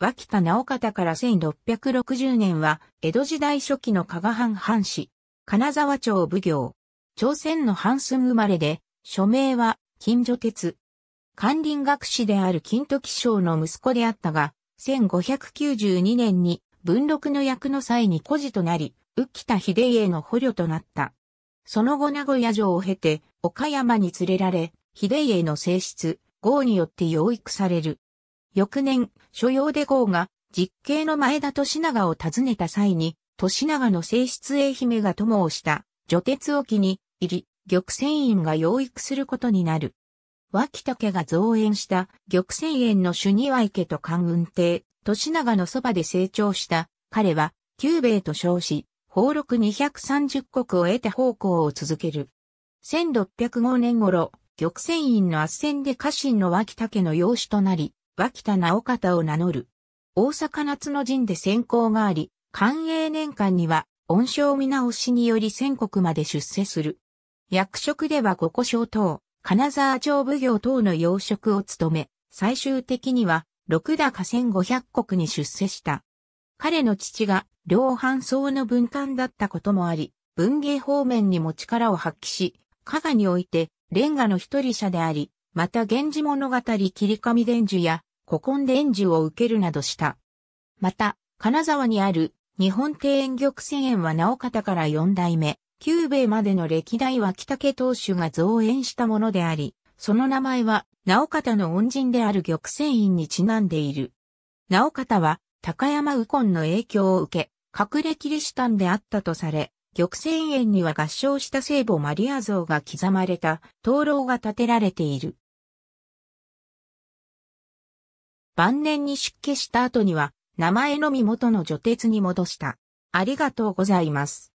脇田直方から1660年は、江戸時代初期の加賀藩藩士、金沢町奉行、朝鮮の半寸生まれで、署名は、金女鉄。管林学士である金時将の息子であったが、1592年に文禄の役の際に孤児となり、浮田秀家の捕虜となった。その後名古屋城を経て、岡山に連れられ、秀家の性質、豪によって養育される。翌年、所要で号が、実刑の前田利長を訪ねた際に、利長の正室愛姫が友をした、女鉄沖に入り、玉泉院が養育することになる。脇竹が造園した玉泉園の主庭池と関雲亭、利長のそばで成長した彼は、久兵衛と称し、宝禄230国を得て奉公を続ける。1605年頃、玉泉院の圧戦で家臣の脇竹の養子となり、脇田直方を名乗る。大阪夏の陣で選考があり、寛永年間には、恩賞見直しにより全国まで出世する。役職では五個賞等、金沢町奉行等の要職を務め、最終的には、六高千五百国に出世した。彼の父が、両藩層の文官だったこともあり、文芸方面にも力を発揮し、加賀において、レンガの一人者であり、また源氏物語切り紙伝授や、古今で援助を受けるなどした。また、金沢にある日本庭園玉泉園は直方から4代目、九兵衛までの歴代脇武当主が造園したものであり、その名前は直方の恩人である玉泉院にちなんでいる。直方は高山右近の影響を受け、隠れキリシタンであったとされ、玉泉園には合唱した聖母マリア像が刻まれた灯籠が建てられている。晩年に出家した後には、名前のみ元の女鉄に戻した。ありがとうございます。